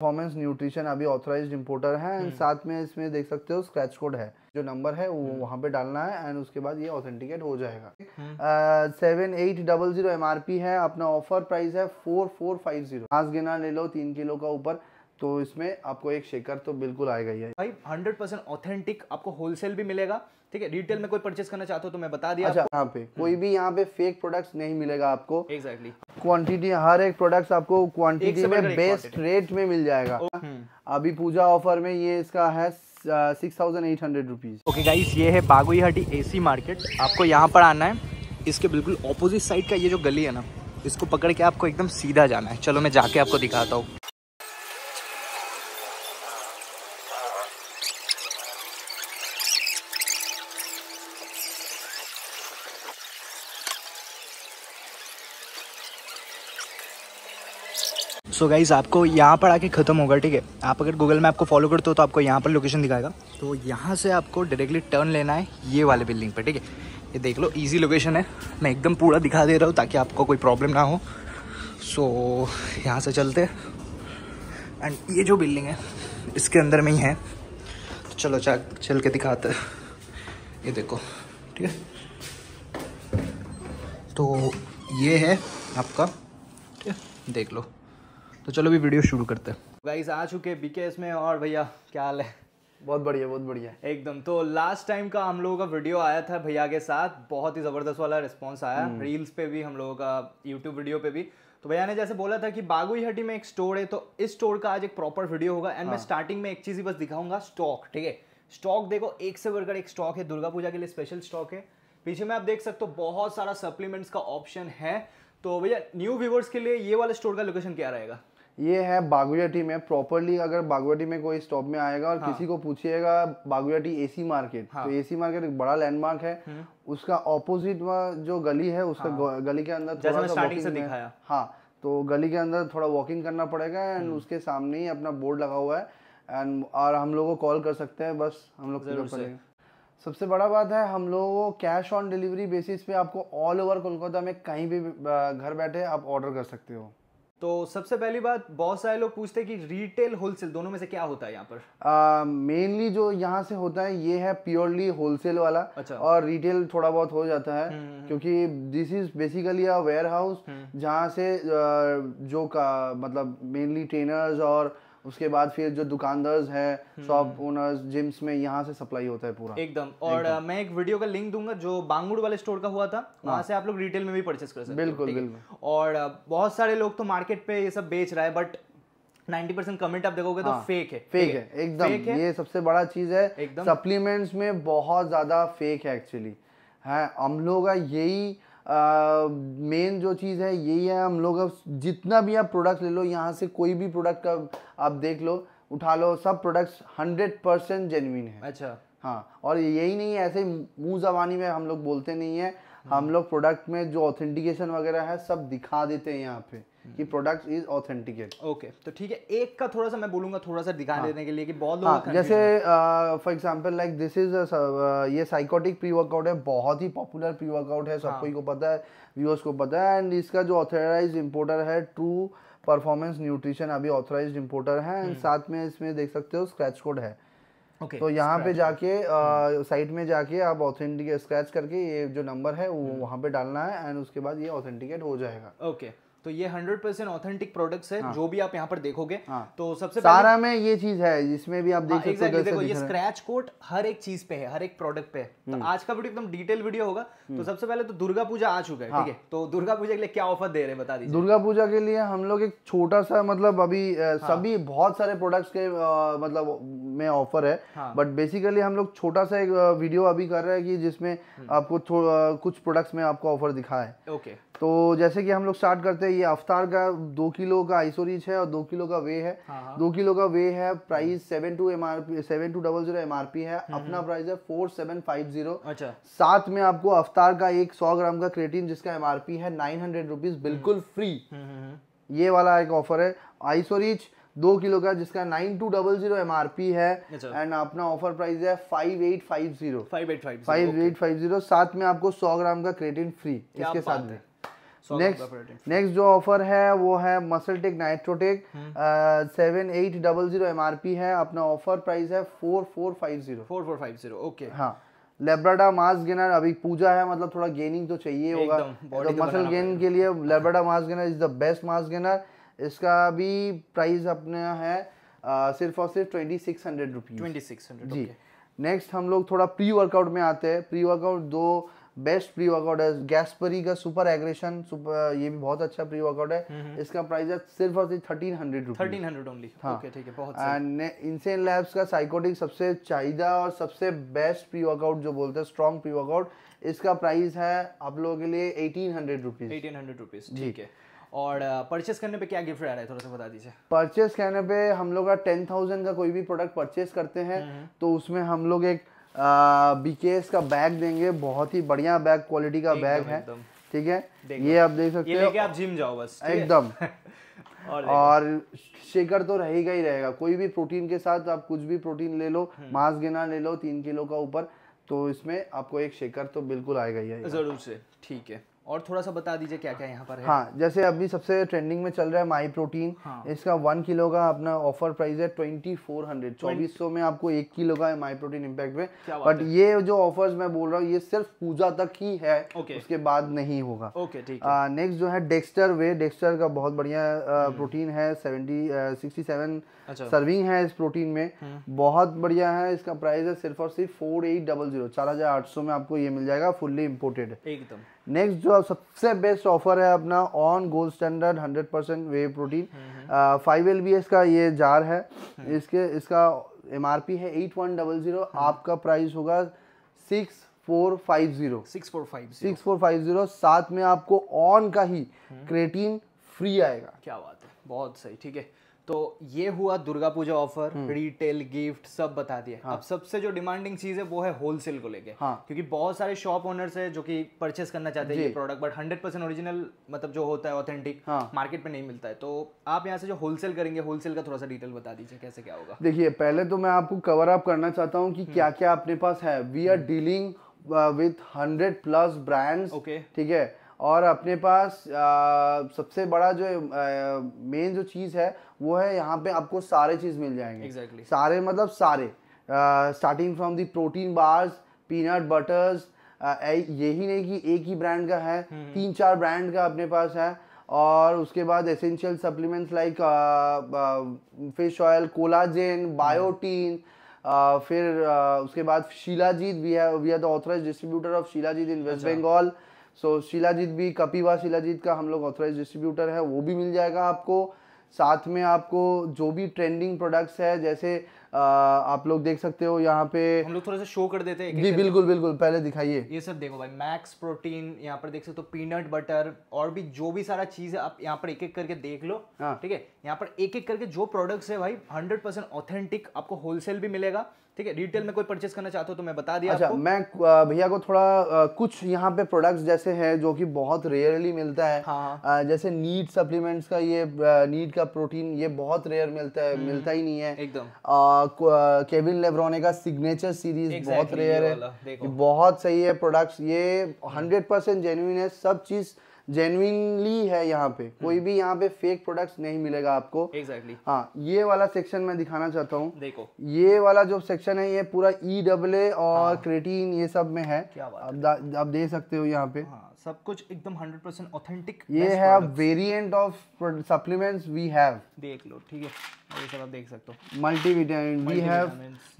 Performance nutrition अभी authorized importer है and साथ में इसमें देख सकते हो स्क्रैच कोड है जो नंबर है वो हम्म। वहाँ पे डालना है एंड उसके बाद ये ऑथेंटिकेट हो जाएगा seven eight double zero M है अपना ऑफर प्राइस है फोर फोर फाइव जीरो आज गिना ले लो तीन किलो का ऊपर तो इसमें आपको एक शेकर तो बिल्कुल आएगा ही है भाई हंड्रेड परसेंट ऑथेंटिक आपको होलसेल भी मिलेगा ठीक है रिटेल में कोई परचेस करना चाहते हो तो मैं बता दिया अच्छा यहाँ पे कोई हम्म। भी यहाँ पे फेक प्रोडक्ट्स नहीं मिलेगा आपको एक्जैक्टली exactly. क्वांटिटी हर एक प्रोडक्ट्स आपको क्वांटिटी में बेस्ट रेट में मिल जाएगा oh, हाँ, हम्म। अभी पूजा ऑफर में ये इसका है six thousand eight hundred rupees okay guys ये है बागुई हटी ए मार्केट आपको यहाँ पर आना है इसके बिल्कुल ऑपोजिट साइड का ये जो गली है ना इसको पकड़ के आपको एकदम सीधा जाना है चलो मैं जाके आपको दिखाता हूँ सो so गाइज़ आपको यहाँ पर आके ख़त्म होगा ठीक है आप अगर गूगल मैप को फॉलो करते हो तो आपको यहाँ पर लोकेशन दिखाएगा तो यहाँ से आपको डायरेक्टली टर्न लेना है ये वाले बिल्डिंग पर ठीक है ये देख लो इजी लोकेशन है मैं एकदम पूरा दिखा दे रहा हूँ ताकि आपको कोई प्रॉब्लम ना हो सो so, यहाँ से चलते एंड ये जो बिल्डिंग है इसके अंदर में ही है तो चलो चा चल के दिखाते ये देखो ठीक है तो ये है आपका ठीक है देख लो तो चलो भी वीडियो शुरू करते हैं गाइस आ चुके बीके में और भैया क्या हाल है बहुत बढ़िया बहुत बढ़िया एकदम तो लास्ट टाइम का हम लोगों का वीडियो आया था भैया के साथ बहुत ही ज़बरदस्त वाला रिस्पॉन्स आया रील्स हम्म। पे भी हम लोगों का यूट्यूब वीडियो पे भी तो भैया ने जैसे बोला था कि बागुई हटी में एक स्टोर है तो इस स्टोर का आज एक प्रॉपर वीडियो होगा एंड मैं स्टार्टिंग हाँ। में एक चीज़ ही बस दिखाऊंगा स्टॉक ठीक है स्टॉक देखो एक से बढ़कर एक स्टॉक है दुर्गा पूजा के लिए स्पेशल स्टॉक है पीछे में आप देख सकते हो बहुत सारा सप्लीमेंट्स का ऑप्शन है तो भैया न्यू व्यूवर्स के लिए ये वाला स्टोर का लोकेशन क्या रहेगा ये है बागुया टी में प्रॉपरली अगर बागुया टी में कोई स्टॉप में आएगा और हाँ। किसी को पूछिएगा बागुया टी एसी मार्केट तो हाँ। तो एसी मार्केट एक बड़ा लैंडमार्क है हम्म। उसका ऑपोजिट जो गली है उसका हाँ। गली के अंदर थोड़ा सा से दिखाया हाँ तो गली के अंदर थोड़ा वॉकिंग करना पड़ेगा एंड हम्म। उसके सामने ही अपना बोर्ड लगा हुआ है एंड और हम लोग को कॉल कर सकते हैं बस हम लोग सबसे बड़ा बात है हम लोग कैश ऑन डिलीवरी बेसिस पे आपको ऑल ओवर कोलकाता में कहीं भी घर बैठे आप ऑर्डर कर सकते हो तो सबसे पहली बात बहुत सारे लोग पूछते हैं कि रिटेल होलसेल दोनों में से क्या होता है यहाँ पर मेनली जो यहाँ से होता है ये है प्योरली होलसेल वाला अच्छा। और रिटेल थोड़ा बहुत हो जाता है हम्म, हम्म, हम्म। क्योंकि this is basically a warehouse जहाँ से जो का मतलब मेनली ट्रेनर्स और उसके बाद फिर जो दुकानदार है शॉप ओनर्स जिम्स में यहाँ से सप्लाई होता है पूरा एकदम और एक मैं एक वीडियो का लिंक दूंगा जो बांगुड़ वाले स्टोर का हुआ था वहां हाँ। से आप लोग रिटेल में भी परचेस कर सकते बिल्कुल बिल्कुल और बहुत सारे लोग तो मार्केट पे ये सब बेच रहा है बट 90 कमेंट आप देखोगे तो हाँ, फेक है फेक है एकदम ये सबसे बड़ा चीज है सप्लीमेंट्स में बहुत ज्यादा फेक है एक्चुअली है हम लोग यही मेन जो चीज़ है यही है हम लोग अब जितना भी आप प्रोडक्ट ले लो यहाँ से कोई भी प्रोडक्ट का आप देख लो उठा लो सब प्रोडक्ट्स हंड्रेड परसेंट जेनविन है अच्छा हाँ और यही नहीं है ऐसे मुँह जबानी में हम लोग बोलते नहीं है हम हाँ। लोग प्रोडक्ट में जो ऑथेंटिकेशन वगैरह है सब दिखा देते हैं यहाँ पे कि प्रोडक्ट इज ऑथेंटिकेट ओके तो ठीक है एक का थोड़ा सा मैं बोलूंगा थोड़ा सा दिखा हाँ, देने के लिए कि बहुत लोग हाँ, जैसे for example like this is ये साइकोटिक प्री वर्कआउट है बहुत ही पॉपुलर प्री वर्कआउट है हाँ। सबको हाँ. को पता है व्यूअर्स को पता है एंड इसका जो ऑथराइज इम्पोर्टर है ट्रू परफॉर्मेंस न्यूट्रिशन अभी ऑथराइज इम्पोर्टर है एंड हम्म। साथ में इसमें देख सकते हो स्क्रैच कोड है Okay, तो यहाँ पे जाके साइट हम्म। में जाके आप ऑथेंटिकेट स्क्रैच करके ये जो नंबर है वो हम्म। वहाँ पे डालना है एंड उसके बाद ये ऑथेंटिकेट हो जाएगा ओके okay. तो ये हंड्रेड परसेंट ऑथेंटिक प्रोडक्ट्स है हाँ। जो भी आप यहाँ पर देखोगे हाँ। तो सबसे सारा में ये चीज है जिसमें भी आप देख हाँ, सकते exactly, देखो ये स्क्रैच कोट हर एक चीज पे है हर एक प्रोडक्ट पे तो हम्म। आज का वीडियो एकदम डिटेल वीडियो होगा तो हम्म। सबसे पहले तो दुर्गा पूजा आ चुका है हाँ। ठीक है तो दुर्गा पूजा के लिए क्या ऑफर दे रहे हैं बता दीजिए दुर्गा पूजा के लिए हम लोग एक छोटा सा मतलब अभी हाँ। सभी बहुत सारे प्रोडक्ट्स के मतलब में ऑफर है बट बेसिकली हम लोग छोटा सा एक वीडियो अभी कर रहे हैं कि जिसमें हम्म। आपको कुछ प्रोडक्ट्स में आपको ऑफर दिखा है ओके तो जैसे कि हम लोग स्टार्ट करते हैं ये अवतार का दो किलो का आइसोरीच है और दो किलो का वे है हाँ, हाँ। दो किलो का वे है price seven two M R P seven two double zero M R P है हम्म, हम्म। अपना प्राइस है फोर सेवन फाइव जीरो अच्छा साथ में आपको अवतार का एक सौ ग्राम का क्रेटिन जिसका एम आर पी है नाइन हंड्रेड रुपीज बिल्कुल फ्री हम्म, ये वाला एक ऑफर है आइसोरीच दो किलो का जिसका nine two double zero M R P है एंड अच्छा। अपना ऑफर प्राइस है five eight five zero five eight five zero साथ में आपको सौ ग्राम का क्रेटिन फ्री इसके साथ में नेक्स्ट नेक्स्ट जो ऑफर है वो है MuscleTech NitroTech seven eight double zero M R P है अपना ऑफर प्राइस है four four five zero four four five zero okay हाँ लेब्राडा मास गेनर अभी पूजा है मतलब थोड़ा गेनिंग तो चाहिए होगा तो मसल गेन के लिए Labrada mass gainer is the best mass gainer इसका भी प्राइस अपना है आ, सिर्फ और सिर्फ twenty six hundred rupees twenty six hundred जी नेक्स्ट हम लोग थोड़ा प्री वर्कआउट में आते हैं प्री वर्कआउट दो बेस्ट प्री वर्कआउट है गैसपरी का सुपर एग्रेशन सुपर ये भी बहुत अच्छा प्री वर्कआउट है हम्म, हम्म। इसका प्राइस है सिर्फ और सिर्फ thirteen hundred thirteen hundred only okay ठीक एंड इंसेन लैब्स का साइकोटिक सबसे चाहिदा और सबसे बेस्ट प्री वर्कआउट जो बोलते हैं स्ट्रॉन्ग प्री वर्कआउट इसका प्राइस है आप लोगों के लिए eighteen hundred rupees eighteen hundred rupees ठीक है और परचेस करने पे क्या गिफ्ट आ रहा है थोड़ा सा बता दीजिए परचेस करने पे हम लोग टेन थाउजेंड का कोई भी प्रोडक्ट परचेस करते हैं हम्म, तो उसमें हम लोग एक बीकेएस का बैग देंगे बहुत ही बढ़िया बैग क्वालिटी का बैग है ठीक है ये आप देख सकते हो आप जिम जाओ बस एकदम और, शेकर तो रहेगा ही रहेगा कोई भी प्रोटीन के साथ आप कुछ भी प्रोटीन ले लो हम्म। मांस गिना ले लो तीन किलो का ऊपर तो इसमें आपको एक शेकर तो बिल्कुल आएगा ही जरूर से ठीक है और थोड़ा सा बता दीजिए क्या क्या यहाँ पर है हाँ जैसे अभी सबसे ट्रेंडिंग में चल रहा है माई प्रोटीन हाँ। इसका वन किलो का अपना ऑफर प्राइस है ट्वेंटी फोर हंड्रेड चौबीस सौ में आपको एक किलो का माई प्रोटीन इम्पैक्ट में बट ये जो ऑफर्स मैं बोल रहा हूँ ये सिर्फ पूजा तक ही है उसके बाद नहीं होगा ओके ठीक नेक्स्ट जो है डेक्स्टर वे डेक्स्टर का बहुत बढ़िया प्रोटीन हम्म। है सेवेंटी सिक्सटी सेवन सर्विंग है इस प्रोटीन में हम्म। बहुत बढ़िया है इसका प्राइस है सिर्फ और सिर्फ फोर एट डबल जीरो चार हजार आठ सौ में आपको ये मिल जाएगा फुल्ली इम्पोर्टेड एकदम नेक्स्ट जो का मतलब सबसे बेस्ट ऑफर है अपना ON gold standard 100% percent whey protein five L B का ये जार है हम्म। इसके इसका एम आर पी है एट वन डबल ज़ीरो आपका प्राइस होगा six four five zero six four five six four five zero साथ में आपको ऑन का ही क्रेटीन हम्म। फ्री आएगा क्या बात है बहुत सही ठीक है तो ये हुआ Durga Puja offer retail hmm. Gift सब बता दिए हाँ. अब सबसे जो डिमांडिंग चीज है वो है होलसेल को लेके हाँ. क्योंकि बहुत सारे शॉप ओनर्स है जो कि परचेस करना चाहते हैं ये product but hundred percent original मतलब जो होता है ऑथेंटिक हाँ. मार्केट में नहीं मिलता है तो आप यहाँ से जो होलसेल करेंगे होलसेल का थोड़ा सा डिटेल बता दीजिए कैसे क्या होगा देखिए पहले तो मैं आपको कवर अप करना चाहता हूँ कि हम्म। क्या क्या अपने पास है we are dealing with hundred plus brands okay ठीक है और अपने पास आ, सबसे बड़ा जो मेन जो चीज़ है वो है यहाँ पे आपको सारे चीज़ मिल जाएंगे exactly. सारे मतलब सारे starting from the protein bars peanut butters यही नहीं कि एक ही ब्रांड का है hmm. तीन चार ब्रांड का अपने पास है और उसके बाद essential supplements like fish oil collagen biotin फिर आ, उसके बाद शीलाजीत भी है we are the authorize distributor of shilajit in West Bengal अच्छा. सो शिलाजीत भी कपिवा शिलाजीत का हम लोग ऑथोराइज डिस्ट्रीब्यूटर है वो भी मिल जाएगा आपको साथ में आपको जो भी ट्रेंडिंग प्रोडक्ट्स है जैसे आ, आप लोग देख सकते हो यहाँ पे हम लोग थोड़ा सा शो कर देते हैं जी बिल्कुल बिल्कुल पहले दिखाइए ये सब देखो भाई मैक्स प्रोटीन यहाँ पर देख सकते हो पीनट बटर और भी जो भी सारा चीज है आप यहाँ पर एक एक करके देख लो हाँ। ठीक है यहाँ पर एक एक करके जो प्रोडक्ट्स है भाई हंड्रेड परसेंट ऑथेंटिक आपको होलसेल भी मिलेगा ठीक है रिटेल में कोई परचेस करना चाहते हो तो मैं बता दिया अच्छा आपको। मैं भैया को थोड़ा कुछ यहाँ पे प्रोडक्ट्स जैसे हैं जो कि बहुत रेयरली मिलता है हाँ।, हाँ। जैसे नीट सप्लीमेंट्स का ये नीट का प्रोटीन ये बहुत रेयर मिलता है हम्म। मिलता ही नहीं है एकदम केविन लेब्रोने का सिग्नेचर सीरीज बहुत रेयर है बहुत सही है प्रोडक्ट्स ये हंड्रेड परसेंट जेन्यून है सब चीज़ जेनुनली है यहाँ पे कोई हम्म। भी यहाँ पे फेक प्रोडक्ट नहीं मिलेगा आपको एग्जैक्टली exactly. हाँ ये वाला सेक्शन मैं दिखाना चाहता हूँ देखो ये वाला जो सेक्शन है ये पूरा ई e डब्ल और क्रेटीन हाँ। ये सब में है क्या बात आप, आप दे सकते हो यहाँ पे हाँ। सब कुछ एकदम 100 परसेंट ऑथेंटिक ये है variant of supplements we have देख लो ठीक है ये सब आप देख सकते हो multivitamin we have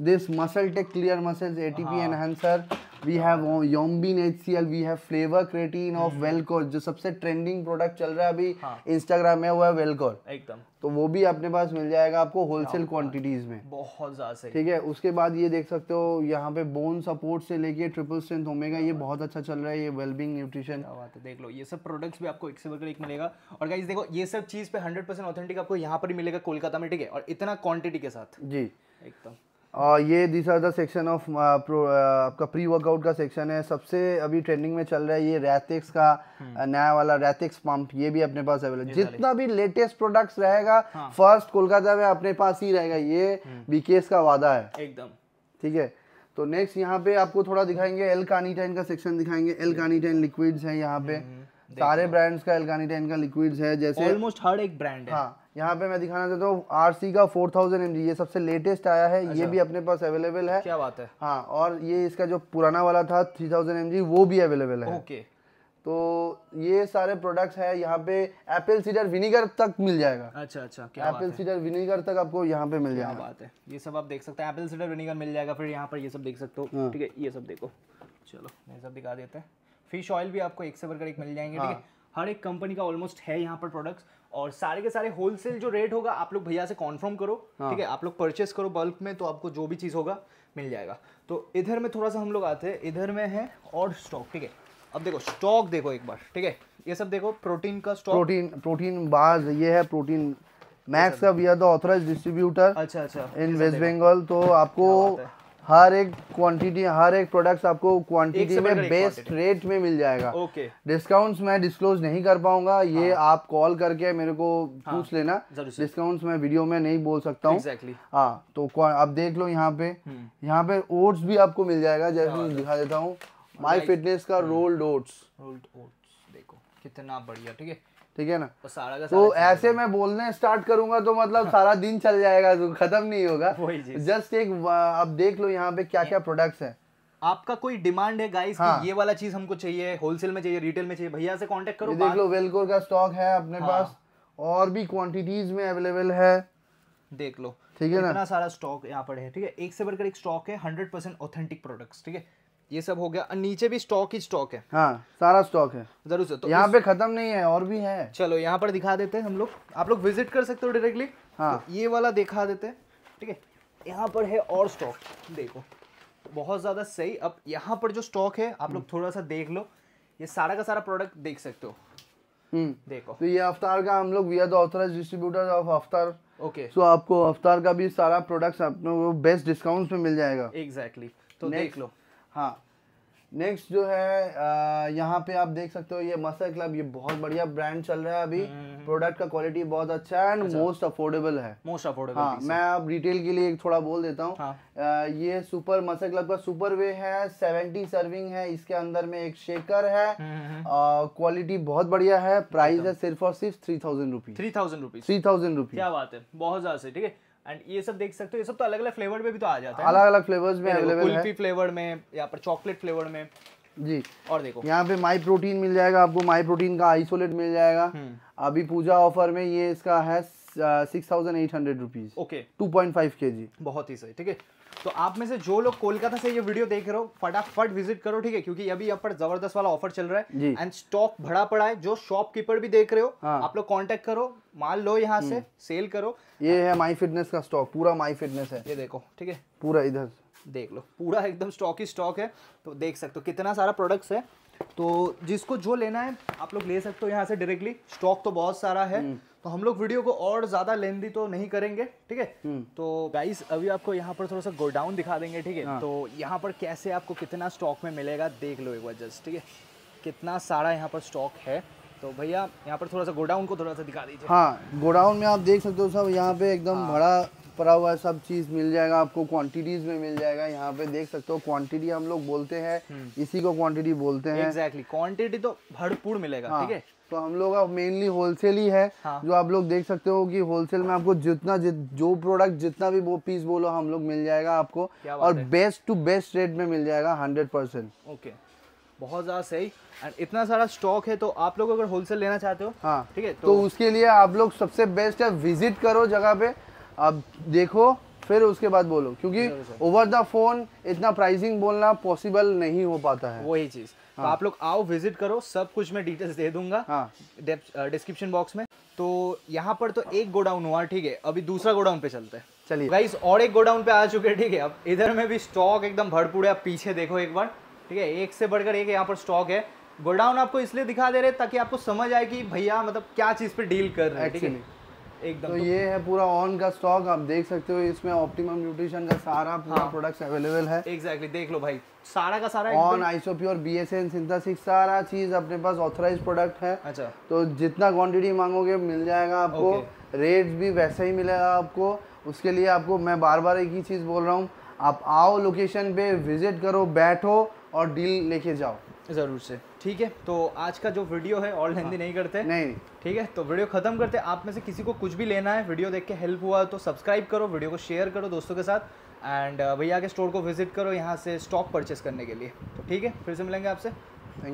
this MuscleTech clear muscles ATP enhancer we have yohimbine HCL we have flavour creatine of Wellcore जो सबसे ट्रेंडिंग प्रोडक्ट चल रहा है अभी इंस्टाग्राम हाँ। में वो है वेलकोर एकदम तो वो भी अपने पास मिल जाएगा आपको होलसेल क्वांटिटीज में बहुत ज़्यादा सही ठीक है उसके बाद ये देख सकते हो यहाँ पे बोन सपोर्ट से लेके ट्रिपल स्ट्रेंथ होमेगा ये बहुत अच्छा चल रहा है ये वेलबिंग न्यूट्रिशन देख लो ये सब प्रोडक्ट्स भी आपको एक से बढ़कर एक मिलेगा और गाइज देखो ये सब चीज़ पे हंड्रेड परसेंट ऑथेंटिक आपको यहाँ पर मिलेगा कोलकाता में ठीक है और इतना क्वान्टिटी के साथ जी एकदम और ये this are the section of आपका प्री वर्कआउट का सेक्शन है सबसे अभी ट्रेंडिंग में चल रहा है ये रैथिक्स का हम्म। uh, नया वाला रैथिक्स पंप ये भी अपने पास अवेलेबल जितना भी लेटेस्ट प्रोडक्ट्स रहेगा हाँ। फर्स्ट कोलकाता में अपने पास ही रहेगा ये बीकेएस हम्म। का वादा है एकदम ठीक है तो नेक्स्ट यहाँ पे आपको थोड़ा दिखाएंगे एल कानीटाइन का सेक्शन दिखाएंगे एल कानीटाइन लिक्विड्स है यहाँ पे हम्म, सारे ब्रांड्स का एल कानीटाइन का लिक्विड्स है जैसे ऑलमोस्ट हर एक ब्रांड है हाँ यहाँ पे मैं दिखाना चाहता हूँ आर सी का फोर थाउजेंड एम ये सबसे लेटेस्ट आया है अच्छा। ये भी अपने पास अवेलेबल है क्या बात है हाँ और ये इसका जो पुराना वाला था थ्री थाउजेंड एम वो भी अवेलेबल है ओके तो ये सारे प्रोडक्ट्स है यहाँ पे एप्पल सीडर विनीगर तक मिल जाएगा अच्छा अच्छा एप्पल सीडर विनीगर तक आपको यहाँ पे मिल जाएगा बात है ये सब आप देख सकते हैं एप्पल सीडर विनीगर मिल जाएगा फिर यहाँ पर ये सब देख सकते हो हाँ। ठीक है ये सब देखो चलो ये सब दिखा देते हैं फिश ऑयल भी आपको एक से बढ़कर एक मिल जाएंगे ठीक हाँ। है हर एक कंपनी का ऑलमोस्ट है यहाँ पर प्रोडक्ट्स और सारे के सारे होलसेल जो रेट होगा आप लोग भैया से कॉन्फर्म करो हाँ। ठीक है आप लोग परचेस करो बल्क में तो आपको जो भी चीज़ होगा मिल जाएगा तो इधर में थोड़ा सा हम लोग आते हैं इधर में है और स्टॉक ठीक है अब देखो स्टॉक देखो एक बार ठीक है ये सब देखो प्रोटीन का स्टॉक प्रोटीन प्रोटीन बाज ये है प्रोटीन मैक्स का we are the authorize distributor अच्छा अच्छा इन वेस्ट बंगाल तो आपको हर एक क्वांटिटी हर एक प्रोडक्ट्स आपको क्वांटिटी में बेस्ट रेट में मिल जाएगा ओके डिस्काउंट्स मैं डिस्क्लोज नहीं कर पाऊंगा ये हाँ। आप कॉल करके मेरे को हाँ। पूछ लेना डिस्काउंट्स मैं वीडियो में नहीं बोल सकता हूँ हाँ तो आप देख लो यहाँ पे हम्म। यहाँ पे ओट्स भी आपको मिल जाएगा जैसे हाँ, मैं दिखा देता हूँ माई फिटनेस का रोल्ड ओट्स रोल्ड ओट्स देखो कितना बढ़िया ठीक है ठीक है ना तो, सारा का सारा तो ऐसे मैं बोलने स्टार्ट करूंगा तो मतलब हाँ। सारा दिन चल जाएगा तो खत्म नहीं होगा जस्ट एक अब देख लो यहाँ पे क्या क्या प्रोडक्ट्स हैं आपका कोई डिमांड है गाइस हाँ। कि ये वाला चीज हमको चाहिए होलसेल में चाहिए रिटेल में चाहिए भैया से कांटेक्ट करो देख लो वेलकोर का स्टॉक है अपने हाँ। पास और भी क्वांटिटीज में अवेलेबल है देख लो ठीक है ना सारा स्टॉक यहाँ पर है ठीक है एक से बढ़कर एक स्टॉक है हंड्रेड परसेंट ऑथेंटिक प्रोडक्ट्स ठीक है ये सब हो गया और नीचे भी स्टॉक ही स्टॉक है हाँ सारा स्टॉक है जरूर से तो यहाँ पे खत्म नहीं है और भी है चलो यहाँ पर दिखा देते हैं हम लोग आप लोग विजिट कर सकते हो डायरेक्टली हाँ तो ये वाला दिखा देते हैं ठीक है यहाँ पर है और स्टॉक देखो बहुत ज़्यादा सही अब यहाँ पर जो स्टॉक है आप लोग हम्म। थोड़ा सा देख लो ये सारा का सारा प्रोडक्ट देख सकते हो हम्म। देखो तो ये अफ्तार का हम लोग we are authorize distributor of अफ्तार ओके सो आपको अफ्तार का भी सारा प्रोडक्ट्स आप बेस्ट डिस्काउंट्स में मिल जाएगा एग्जैक्टली exactly. तो Next. देख लो हाँ नेक्स्ट जो है यहाँ पे आप देख सकते हो ये मसल क्लब ये बहुत बढ़िया ब्रांड चल रहा है अभी प्रोडक्ट हम्म, हम्म, हम्म। का क्वालिटी बहुत अच्छा है एंड मोस्ट अफोर्डेबल है मोस्ट अफोर्डेबल हाँ मैं अब रिटेल के लिए एक थोड़ा बोल देता हूँ हाँ. ये सुपर मसल क्लब का सुपर वे है सेवेंटी सर्विंग है इसके अंदर में एक शेकर है क्वालिटी बहुत बढ़िया है प्राइस है सिर्फ और सिर्फ three thousand rupees three thousand rupees three thousand rupees क्या बात है बहुत ज्यादा से ठीक है एंड ये सब देख सकते हो ये सब तो अलग अलग फ्लेवर में भी तो आ जाता है अलग अलग फ्लेवर में फ्लेवर में यहाँ पर चॉकलेट फ्लेवर में जी और देखो यहाँ पे माई प्रोटीन मिल जाएगा आपको माई प्रोटीन का आइसोलेट मिल जाएगा हम्म। अभी पूजा ऑफर में ये इसका है थाउजेंड रुपीज़ ओके बहुत ही सही ठीक है तो आप में से जो लोग कोलकाता से ये वीडियो देख रहे हो फटाफट विजिट करो ठीक है क्योंकि अभी यहाँ पर जबरदस्त वाला ऑफर चल रहा है एंड स्टॉक भरा पड़ा है जो शॉपकीपर भी देख रहे हो हाँ। आप लोग कांटेक्ट करो माल लो यहाँ से सेल हम्म। करो ये है माई फिटनेस का स्टॉक पूरा माई फिटनेस है ये देखो ठीक है पूरा इधर देख लो पूरा एकदम स्टॉक ही स्टॉक है तो देख सकते हो कितना सारा प्रोडक्ट है तो जिसको जो लेना है आप लोग ले सकते हो यहाँ से डायरेक्टली स्टॉक तो बहुत सारा है हम्म। तो हम लोग वीडियो को और ज़्यादा लेंदी तो नहीं करेंगे ठीक है हम्म। तो गाइस अभी आपको यहाँ पर थोड़ा सा गोडाउन दिखा देंगे ठीक है हाँ। तो यहाँ पर कैसे आपको कितना स्टॉक में मिलेगा देख लो एक बार जस्ट ठीक है कितना सारा यहाँ पर स्टॉक है तो भैया यहाँ पर थोड़ा सा गोडाउन को थोड़ा सा दिखा दीजिए हाँ गोडाउन में आप देख सकते हो सब यहाँ पे एकदम हाँ। भरा पड़ा हुआ सब चीज़ मिल जाएगा आपको क्वांटिटीज में मिल जाएगा यहाँ पे देख सकते हो क्वांटिटी हम लोग बोलते हैं हम्म। इसी को क्वांटिटी बोलते हैं एग्जैक्टली exactly. क्वांटिटी तो भरपूर मिलेगा हाँ। ठीक हाँ. है तो हम लोग अब मेनली होलसेल ही है हाँ। जो आप लोग देख सकते हो कि होलसेल में आपको जितना जित, जो प्रोडक्ट जितना भी वो पीस बोलो हम लोग मिल जाएगा आपको और बेस्ट टू बेस्ट रेट में मिल जाएगा हंड्रेड परसेंट ओके बहुत ज़्यादा सही एंड इतना सारा स्टॉक है तो आप लोग अगर होलसेल लेना चाहते हो हाँ ठीक है तो, तो- उसके लिए आप लोग सबसे बेस्ट है विजिट करो जगह पे अब देखो फिर उसके बाद बोलो क्योंकि ओवर द फोन इतना प्राइसिंग बोलना पॉसिबल नहीं हो पाता है वही चीज़ तो हाँ। तो आप लोग आओ विजिट करो सब कुछ मैं डिटेल्स दे दूंगा हाँ। डिस्क्रिप्शन बॉक्स में तो यहाँ पर तो एक गोडाउन हुआ ठीक है अभी दूसरा गोडाउन पे चलते हैं चलिए गाइस और एक गोडाउन पे आ चुके हैं ठीक है अब इधर में भी स्टॉक एकदम भरपूर है आप पीछे देखो एक बार ठीक है एक से बढ़कर एक यहाँ पर स्टॉक है गोडाउन आपको इसलिए दिखा दे रहे ताकि आपको समझ आए कि भैया मतलब क्या चीज़ पे डील कर रहे हैं ठीक है एकदम तो, तो ये है पूरा ऑन का स्टॉक आप देख सकते हो इसमें ऑप्टिमम न्यूट्रिशन का सारा पूरा हाँ। प्रोडक्ट्स अवेलेबल है एग्जैक्टली exactly, देख लो भाई सारा का सारा ऑन और बीएसएन सिंथेसिक सारा चीज अपने पास ऑथराइज प्रोडक्ट है अच्छा तो जितना क्वांटिटी मांगोगे मिल जाएगा आपको रेट भी वैसा ही मिलेगा आपको उसके लिए आपको मैं बार बार एक ही चीज बोल रहा हूँ आप आओ लोकेशन पे विजिट करो बैठो और डील लेके जाओ जरूर से ठीक है तो आज का जो वीडियो है ऑल हिंदी हाँ। नहीं करते नहीं ठीक है तो वीडियो खत्म करते आप में से किसी को कुछ भी लेना है वीडियो देख के हेल्प हुआ तो सब्सक्राइब करो वीडियो को शेयर करो दोस्तों के साथ एंड uh, भैया के स्टोर को विजिट करो यहाँ से स्टॉक परचेस करने के लिए तो ठीक है फिर से मिलेंगे आपसे